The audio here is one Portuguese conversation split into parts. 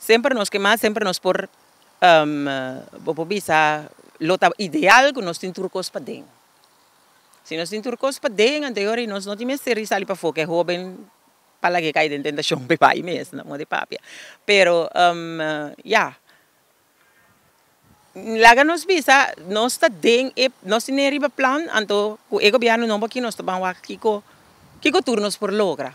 Siempre nos quema, siempre nos por um, bobo eh, lo lota ideal que nos tin turcos para den. Si nos tin turcos para den anterior y no não tínhamos ser sali para focar e joven, para que cae dentro da chão para aí no não de papia. Pero um, yeah. que nos no nos tá den e nós tinha riba plan, anto que ego no no porque nós estamos bom aqui co, turnos por logra.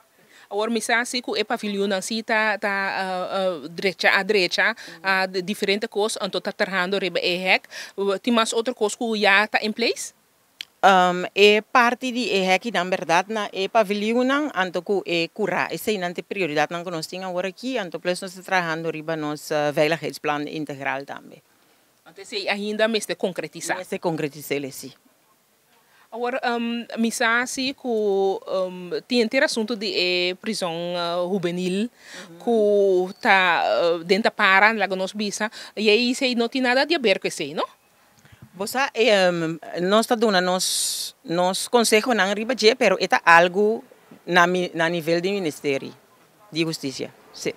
Or misa e pavilhão si ta ta uh, drecha a drecha a de diferente coisa anto ta terhando rebe e hek. Timas outra coisa ku ja, ta in place? um, e parte di e heki dan verdad na e pavilhão nan anto ku e cura esse nan te prioridade nan nós tinha agora aqui anto plus nós trabajando riba nos eh, veiligheidsplan veiligheidsplan integral também. Antes ainda me se concretizar. Me se concretizar, sim. Ahora, um, missão que um, tem ter de eh, juvenil, que está dentro da para, la que y visa, e aí no não nada de ver com isso, ¿no? Você, um, está dando nos, nos conselhos na riba mas é algo na, na nível Ministerio de Justicia. sí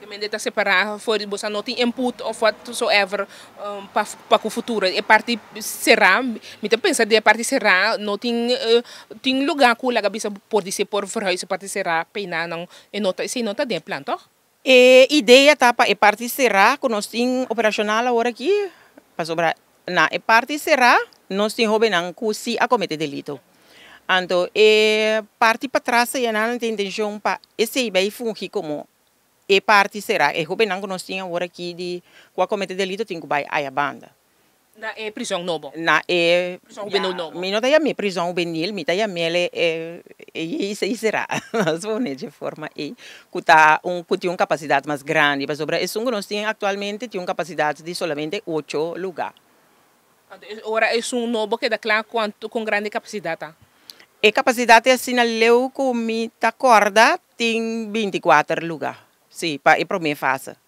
que mendeta separar for você não tem input ou whatsoever um, para para o futuro e parte será me te pensa de parte será não tem uh, tem lugar que a cabeça pode ser por fora isso parte será pena não e nota tá, se nota tá de planto tá? e ideia tá para e parte será que nós tem operacional agora aqui para sobrar na e parte será nós tem jovem que se acomete cometer delito então e parte para trás e não tem intenção para esse vai fungir como e parte será e jovem não nós tinha agora aqui de qual comete delito tem que vai a banda na é prisão novo na é prisão juvenil novo me não daí a minha prisão juvenil me daí a minha ele é isso aí será nós vamos de forma e que tá um que tem uma capacidade mais grande mas sobre isso nós tinha atualmente tem uma capacidade de somente oito lugares Agora é um novo que dá claro quanto com grande capacidade e capacidade assim leu com minha corda tem 24 lugares sim para ir para o mi é fase.